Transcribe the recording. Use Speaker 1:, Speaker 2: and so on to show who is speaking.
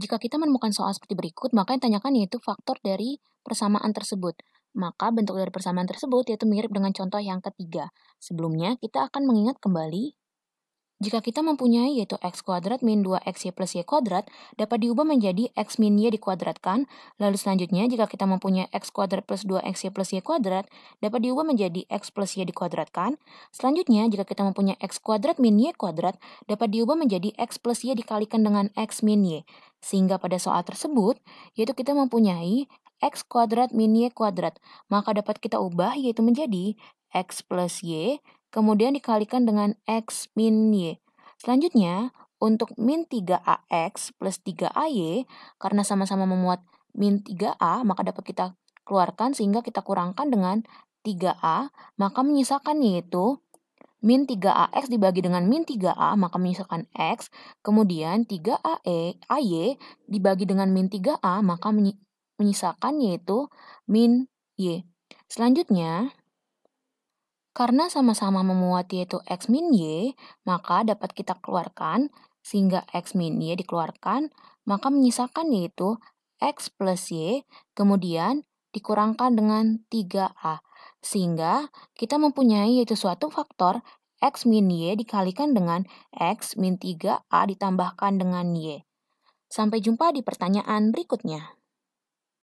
Speaker 1: Jika kita menemukan soal seperti berikut, maka yang tanyakan yaitu faktor dari persamaan tersebut. Maka bentuk dari persamaan tersebut yaitu mirip dengan contoh yang ketiga. Sebelumnya, kita akan mengingat kembali jika kita mempunyai yaitu x kuadrat min 2xy plus y kuadrat dapat diubah menjadi x min y dikuadratkan, lalu selanjutnya jika kita mempunyai x kuadrat plus 2xy plus y kuadrat dapat diubah menjadi x plus y dikuadratkan, selanjutnya jika kita mempunyai x kuadrat min y kuadrat dapat diubah menjadi x plus y dikalikan dengan x min y, sehingga pada soal tersebut, yaitu kita mempunyai x kuadrat min y kuadrat. Maka dapat kita ubah yaitu menjadi x plus y, kemudian dikalikan dengan x min y. Selanjutnya, untuk min 3ax plus 3ay, karena sama-sama memuat min 3a, maka dapat kita keluarkan sehingga kita kurangkan dengan 3a, maka menyisakan yaitu min 3AX dibagi dengan min 3A maka menyisakan X. Kemudian 3AE, AY dibagi dengan min 3A maka menyisakan yaitu min Y. Selanjutnya, karena sama-sama memuat yaitu X min Y, maka dapat kita keluarkan sehingga X min Y dikeluarkan, maka menyisakan yaitu X plus Y, kemudian dikurangkan dengan 3A. Sehingga kita mempunyai yaitu suatu faktor X min Y dikalikan dengan X min 3A ditambahkan dengan Y. Sampai jumpa di pertanyaan berikutnya.